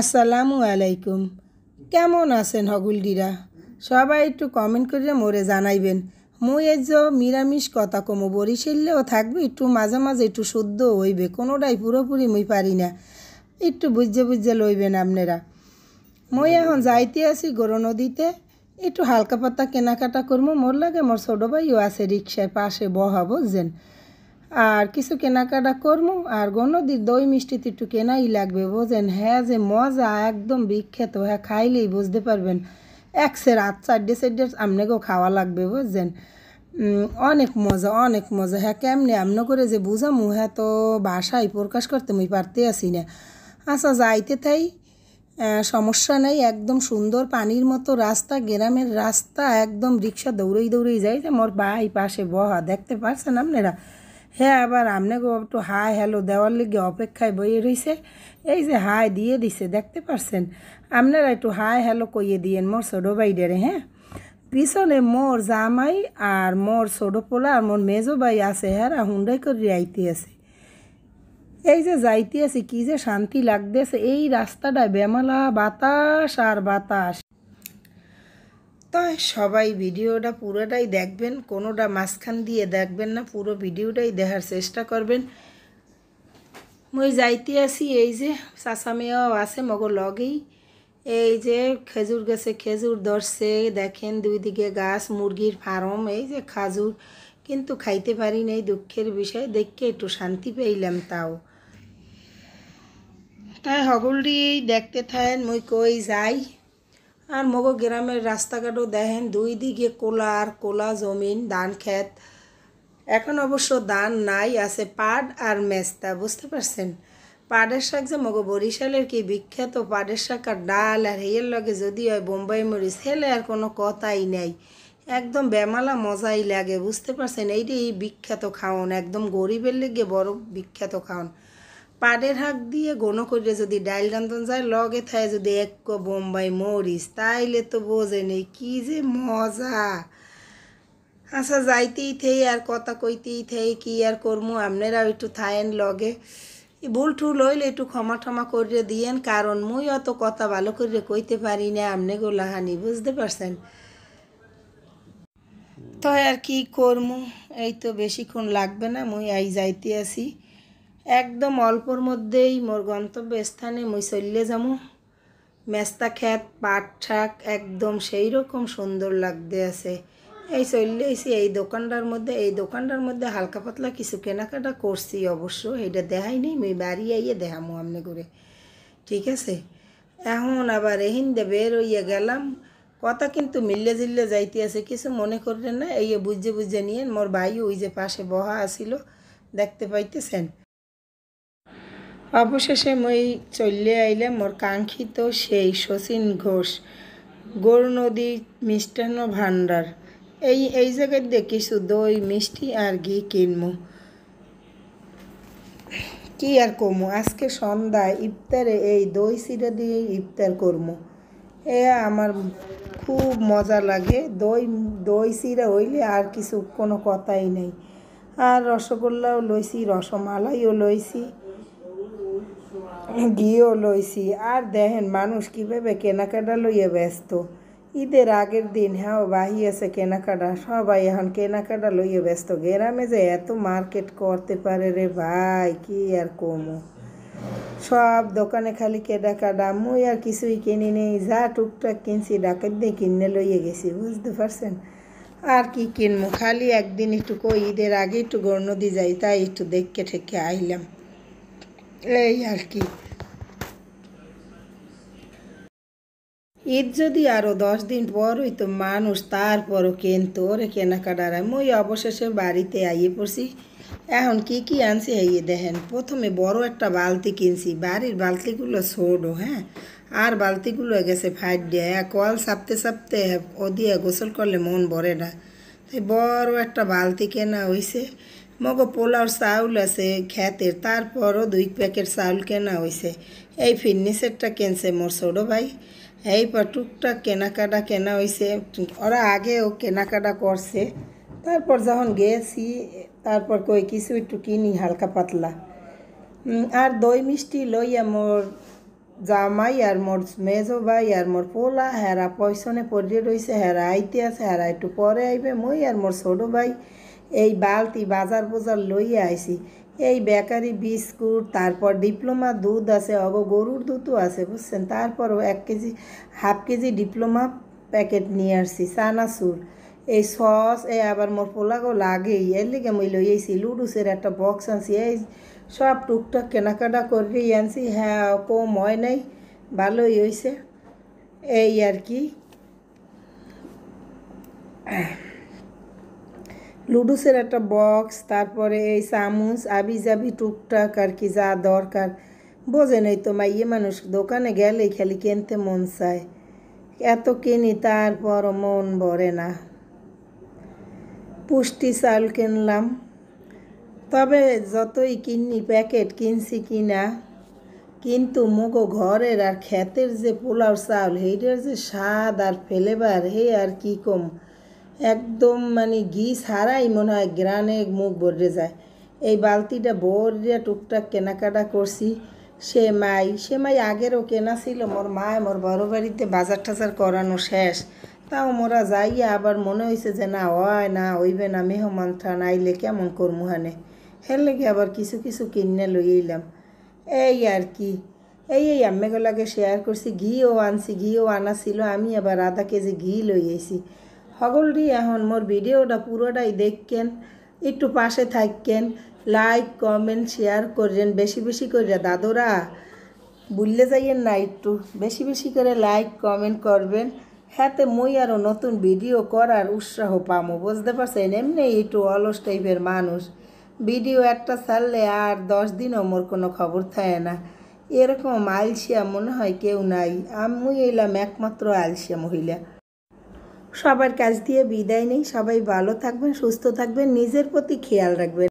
আসসালামু আলাইকুম কেমন আছেন হগুলডিরা সবাই একটু কমেন্ট করে মোরে জানাইবেন মুই এই যে নিরামিষ কথা কমো বরিশিল্লেও থাকবে একটু মাঝে মাঝে একটু শুদ্ধ হইবে কোনোটাই পুরোপুরি মুই পারি না একটু বুঝে বুঝে লইবেন আপনারা মই এখন যাইতে আছি গরু নদীতে একটু হালকা পাতা কেনাকাটা করবো মোর লাগে মোর ছোটো ভাইও আছে রিক্সায় পাশে বহাবো যেন আর কিছু কেনাকাটা করবো আর গণদির দই মিষ্টিতে একটু কেনাই লাগবে বোঝেন হ্যাঁ যে মজা একদম বিখ্যাত হ্যাঁ খাইলেই বুঝতে পারবেন এক সের আট চারটে চারটে আপনাকেও খাওয়া লাগবে বুঝছেন অনেক মজা অনেক মজা হ্যাঁ কেমনে আমনো করে যে বুঝামু হ্যাঁ তো বাসায় প্রকাশ করতে মুই পারতে আসি না আচ্ছা যাইতে তাই সমস্যা নেই একদম সুন্দর পানির মতো রাস্তা গ্রামের রাস্তা একদম রিক্সা দৌড়েই দৌড়েই যাই যে মোর ভাই পাশে বহা দেখতে পারছেন আপনারা হ্যাঁ আবার গো একটু হাই হ্যালো দেওয়ার লিগে অপেক্ষায় বইয়ে রইছে এই যে হাই দিয়ে দিছে দেখতে পারছেন আপনারা একটু হাই হ্যালো কইয়ে দিয়েন মোর ছোটো বাইডারে হ্যাঁ পিছনে মোর জামাই আর মোর ছোটো পোলা আর মোর মেজো ভাই আছে হ্যাঁ হুন্ডাই করে আইতে আছে এই যে যাইতে আছে কী যে শান্তি লাগতেছে এই রাস্তাটায় বেমালা বাতাস আর বাতাস তাই সবাই ভিডিওটা পুরোটাই দেখবেন কোনোটা মাঝখান দিয়ে দেখবেন না পুরো ভিডিওটাই দেখার চেষ্টা করবেন মুই যাইতে আসি এই যে চাষা মেয়েও আছে মগো লগেই এই যে খেজুর গাছে খেজুর ধরছে দেখেন দুই দিকে গাছ মুরগির ফার্ম এই যে খাজুর কিন্তু খাইতে পারি নাই দুঃখের বিষয় দেখে একটু শান্তি পেইলাম তাও তাই হগলটি দেখতে থাকেন মুই কই যাই আর মগো গ্রামের রাস্তাঘাটও দেখেন দুই দিকে কোলা আর কোলা জমিন ধান ক্ষেত এখন অবশ্য ধান নাই আছে পাট আর মেস্তা বুঝতে পারছেন পাটের শাক যে মগো বরিশালের কি বিখ্যাত পাটের শাক আর ডাল আর হেয়ের লগে যদি হয় বোম্বাই মরিচ হেলে আর কোনো কথাই নাই একদম বেমালা মজাই লাগে বুঝতে পারছেন এইটাই বিখ্যাত খাওন একদম গরিবের লেগে বড় বিখ্যাত খাওন পাডের হাক দিয়ে গণ করে যদি ডাইল রান্ধন যায় লগে থাই যদি এক বোম্বাই মরিস তাইলে তো বোঝে নেই কি যে মজা আচ্ছা যাইতেই থেই আর কথা কইতেই থেই কি আর করমু আপনারাও একটু থায়েন লগে ভুল ঠুল হইলে একটু ক্ষমা ঠমা করে দিয়েন কারণ মুই অত কথা ভালো করে কইতে পারি না আপনি গোলাহানি বুঝতে পারছেন তো আর কি করমু এই তো বেশিক্ষণ লাগবে না মুই আই যাইতে আসি একদম অল্পর মধ্যেই মোর গন্তব্যস্থানে মুই চললে যাবো মেস্তা খ্যাত পাট শাক একদম সেই রকম সুন্দর লাগতে আছে এই চললে এসে এই দোকানটার মধ্যে এই দোকানটার মধ্যে হালকা পাতলা কিছু কেনাকাটা করছি অবশ্য এটা দেখাই নেই মুই বাড়ি আইয়ে দেখামো আমনে করে ঠিক আছে এখন আবার এহিন্দে বের হইয়া গেলাম কথা কিন্তু মিললে জিল্লে যাইতে আছে কিছু মনে করলেন না এই বুঝে বুঝে নিয়ে মোর ভাই ওই যে পাশে বহা আসিল দেখতে পাইতেছেন অবশেষে মই চলে আইলে মোর কাঙ্ক্ষিত সেই শচীন ঘোষ গোর নদী মিষ্টান্ন ভাণ্ডার এই এই জায়গায় দেখিছ দই মিষ্টি আর ঘি কিনমু কি আর কমু আজকে সন্ধ্যায় ইফতারে এই দই চিরা দিয়ে ইফতার করমু এ আমার খুব মজা লাগে দই দই চিরা হইলে আর কিছু কোনো কথাই নেই আর রসগোল্লাও লইছি রসমালাইও লইছি গিয়েও লইছি আর দেখেন মানুষ কীভাবে কেনাকাটা লইয়ে ব্যস্ত ঈদের আগের দিন হ্যাঁ বাহি আছে কেনাকাটা সবাই এখন কেনাকাটা লইয়ে ব্যস্ত গ্রামে যে এত মার্কেট করতে পারে রে ভাই কি আর কমো সব দোকানে খালি কেনাকাটা মুই আর কিছুই কিনি নেই যা টুকটাক কিনছি ডাকের দিয়ে কিনে লইয়ে গেছি বুঝতে পারছেন আর কি কিনবো খালি একদিন একটু কই ঈদের আগে একটু গর্ণ দিয়ে যাই তাই একটু দেখকে ঠেকে আইলাম এই আর কি ঈদ যদি আরও দশ দিন পর তো মানুষ তারপরও কেনতো ওরে কেনাকাটার মই অবশেষে বাড়িতে আইয়ে পড়ছি এখন কি কি আনছি আইয়ে দেখেন প্রথমে বড় একটা বালতি কিনছি বাড়ির বালতিগুলো ছোটো হ্যাঁ আর বালতিগুলো গেছে ফাইট দিয়ে কল সাপতে সাপতে ও দিয়ে গোসল করলে মন ভরে না তাই বড় একটা বালতি কেনা হয়েছে মগো পোলার চাউল আছে খ্যাতের তারপরও দুই প্যাকেট চাউল কেনা হয়েছে এই ফিটনেসেরটা কেনছে মোর ছোটো ভাই এই টুকটা কেনাকাটা কেনা হয়েছে ওরা আগেও কেনাকাটা করছে তারপর যখন গেছি তারপর কই কিছু একটু কিনি হালকা পাতলা আর দই মিষ্টি লইয়া মোর জামাই আর মোর মেজো ভাই আর মোর পোলা হেরা পয়সনে পড়ে রয়েছে হেরা আইতে আছে হেরা একটু পরে আইবে মই আর মোর ছোটো ভাই এই বালতি বাজার বাজার লইয়া আইছি এই বেকারি বিস্কুট তারপর ডিপ্লোমা দুধ আছে অগ গরুর দুধও আছে বুঝছেন তারপরও এক kg half kg diploma packet নিয়ে আসছি চানাচুর এই সস এই আবার মোর পোলাগো লাগেই এর লিগে মই লই এইছি লুডুসের একটা বক্স আনছি এই সব টুকটাক কেনাকাটা করবি আনছি হ্যাঁ কো ময় নাই ভালোই হয়েছে এই আর কি লুডুসের একটা বক্স তারপরে এই চামুচ আবি জাবি টুকটাক আর কি যা দরকার বোঝে নাই তো মাইয়ে মানুষ দোকানে গেলে খালি কিনতে মন চায় এত কিনি তারপর মন ভরে না পুষ্টি চাল কিনলাম তবে যতই কিনি প্যাকেট কিনছি কিনা কিন্তু মুগো ঘরের আর ক্ষেতের যে পোলাও চাউল হেইটার যে স্বাদ আর ফ্লেভার হে আর কী কম একদম মানে ঘি ছাড়াই মনে হয় গ্রানে মুখ ভরে যায় এই বালতিটা ভরিয়া টুকটাক কেনাকাটা করছি সে মাই সে মাই আগেরও কেনা ছিল মোর মা মোর বড় বাড়িতে বাজার টাজার করানো শেষ তাও মোরা যাইয়া আবার মনে হয়েছে যে না হয় না হইবে না মেহমান থান আইলে কেমন করমু হানে হের লেগে আবার কিছু কিছু কিনে লইলাম এই আর কি এই এই আম্মেগুলাকে শেয়ার করছি ঘিও আনছি ঘিও আনা ছিল আমি আবার আধা কেজি ঘি লইয়েছি হগলটি এখন মোর ভিডিওটা পুরোটাই দেখকেন একটু পাশে থাকেন লাইক কমেন্ট শেয়ার করবেন বেশি বেশি করে দাদুরা বুললে যাইয়েন না একটু বেশি বেশি করে লাইক কমেন্ট করবেন হ্যাঁতে মুই আরও নতুন ভিডিও করার উৎসাহ পামো বুঝতে পারছেন এমনি একটু অলস টাইপের মানুষ ভিডিও একটা ছাড়লে আর দশ দিনও মোর কোনো খবর থাকে না এরকম আলসিয়া মনে হয় কেউ নাই আমি এলাম একমাত্র আলসিয়া মহিলা সবার কাছ দিয়ে বিদায় নেই সবাই ভালো থাকবেন সুস্থ থাকবেন নিজের প্রতি খেয়াল রাখবেন